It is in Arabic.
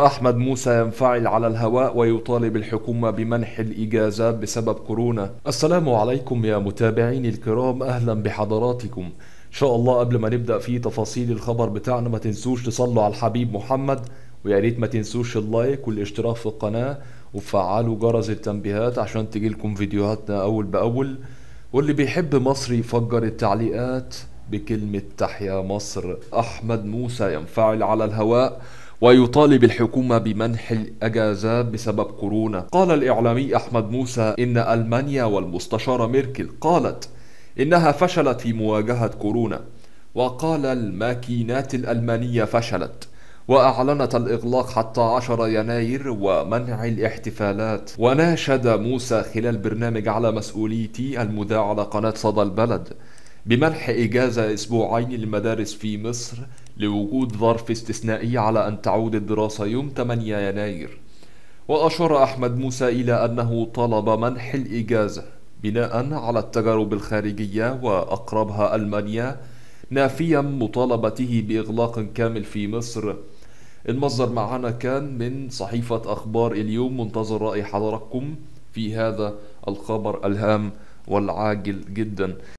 أحمد موسى ينفعل على الهواء ويطالب الحكومة بمنح الإجازات بسبب كورونا السلام عليكم يا متابعين الكرام أهلا بحضراتكم إن شاء الله قبل ما نبدأ في تفاصيل الخبر بتاعنا ما تنسوش تصلوا على الحبيب محمد ويا ريت ما تنسوش اللايك والاشتراك في القناة وفعلوا جرس التنبيهات عشان تجيلكم فيديوهاتنا أول بأول واللي بيحب مصر يفجر التعليقات بكلمة تحيا مصر أحمد موسى ينفعل على الهواء ويطالب الحكومة بمنح الأجازات بسبب كورونا قال الإعلامي أحمد موسى إن ألمانيا والمستشارة ميركل قالت إنها فشلت في مواجهة كورونا وقال الماكينات الألمانية فشلت وأعلنت الإغلاق حتى 10 يناير ومنع الاحتفالات وناشد موسى خلال برنامج على مسؤوليتي المذاع على قناة صدى البلد بمنح إجازة أسبوعين للمدارس في مصر لوجود ظرف استثنائي على أن تعود الدراسة يوم 8 يناير وأشار أحمد موسى إلى أنه طلب منح الإجازة بناء على التجارب الخارجية وأقربها ألمانيا نافيا مطالبته بإغلاق كامل في مصر المصدر معنا كان من صحيفة أخبار اليوم منتظر رأي حضراتكم في هذا الخبر الهام والعاجل جدا